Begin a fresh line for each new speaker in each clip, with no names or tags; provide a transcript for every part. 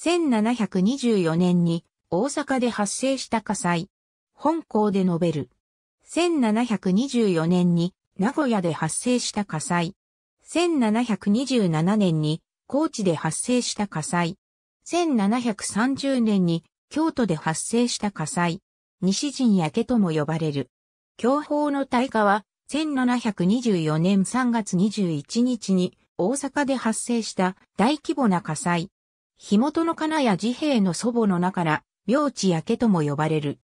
1724年に大阪で発生した火災。本校で述べる。1724年に名古屋で発生した火災。1727年に高知で発生した火災。1730年に京都で発生した火災。西陣焼けとも呼ばれる。教法の大火は1724年3月21日に大阪で発生した大規模な火災。火元の金谷治兵衛の祖母の名から、明治焼けとも呼ばれる。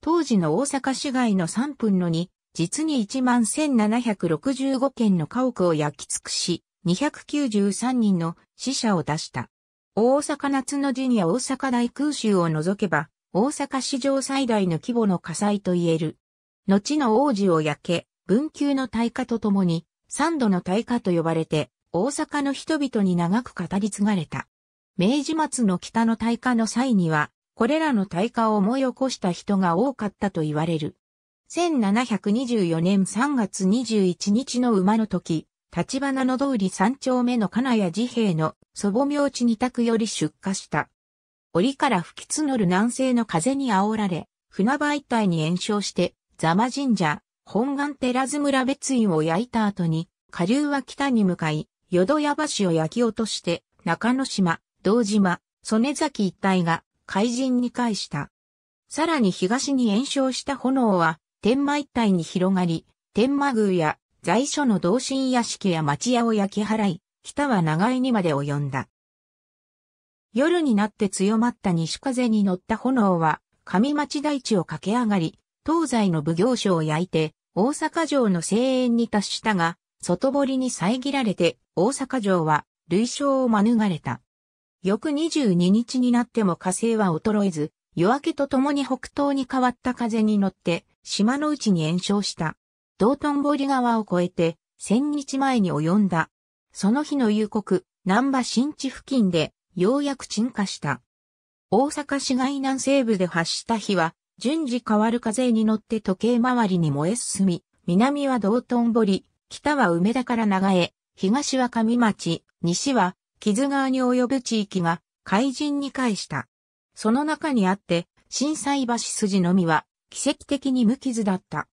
当時の大阪市街の3分の2、実に11,765件の家屋を焼き尽くし、293人の死者を出した。大阪夏の時に大阪大空襲を除けば、大阪史上最大の規模の火災と言える。後の王子を焼け、文久の大火とともに、三度の大火と呼ばれて、大阪の人々に長く語り継がれた。明治末の北の大火の際には、これらの大火を思い起こした人が多かったと言われる。1724年3月21日の馬の時、立花の通り三丁目の金谷治兵の祖母明地二択より出火した。折から吹き募る南西の風に煽られ、船場一帯に延焼して、座間神社、本願寺津村別院を焼いた後に、下流は北に向かい、淀屋橋を焼き落として、中之島、堂島、曽根崎一帯が海人に返した。さらに東に延焼した炎は、天満一帯に広がり、天満宮や在所の同心屋敷や町屋を焼き払い、北は長井にまで及んだ。夜になって強まった西風に乗った炎は、上町大地を駆け上がり、東西の奉行所を焼いて、大阪城の声援に達したが、外堀に遮られて、大阪城は、類焼を免れた。翌22日になっても火星は衰えず、夜明けとともに北東に変わった風に乗って、島の内に延焼した。道頓堀川を越えて、千日前に及んだ。その日の夕刻、南波新地付近で、ようやく沈下した。大阪市街南西部で発した火は、順次変わる風に乗って時計回りに燃え進み、南は道頓堀、北は梅田から長江、東は上町、西は木津川に及ぶ地域が海人に返した。その中にあって、震災橋筋のみは奇跡的に無傷だった。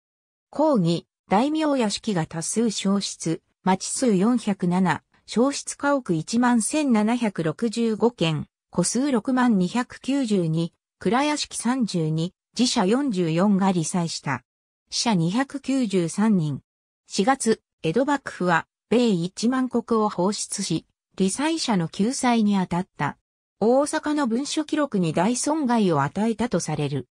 抗議、大名屋敷が多数消失、町数407、消失家屋11,765件、戸数6292、倉屋敷32、自社44が罹災した。死者293人。4月、江戸幕府は、米1万国を放出し、理災者の救済に当たった。大阪の文書記録に大損害を与えたとされる。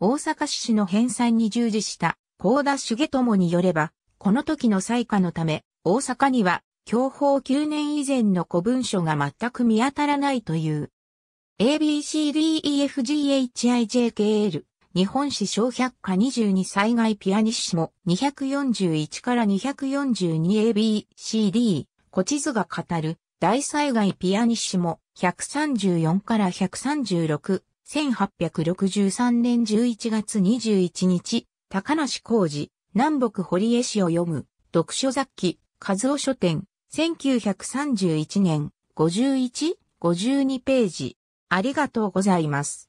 大阪市市の返済に従事した高田重友によれば、この時の災禍のため、大阪には、教法9年以前の古文書が全く見当たらないという。ABCDEFGHIJKL 日本史小百科22災害ピアニッシモ241から 242ABCD 古地図が語る大災害ピアニッシモ134から136、1863年11月21日、高梨浩二、南北堀江市を読む、読書雑記、和夫書店、1931年、51、52ページ。ありがとうございます。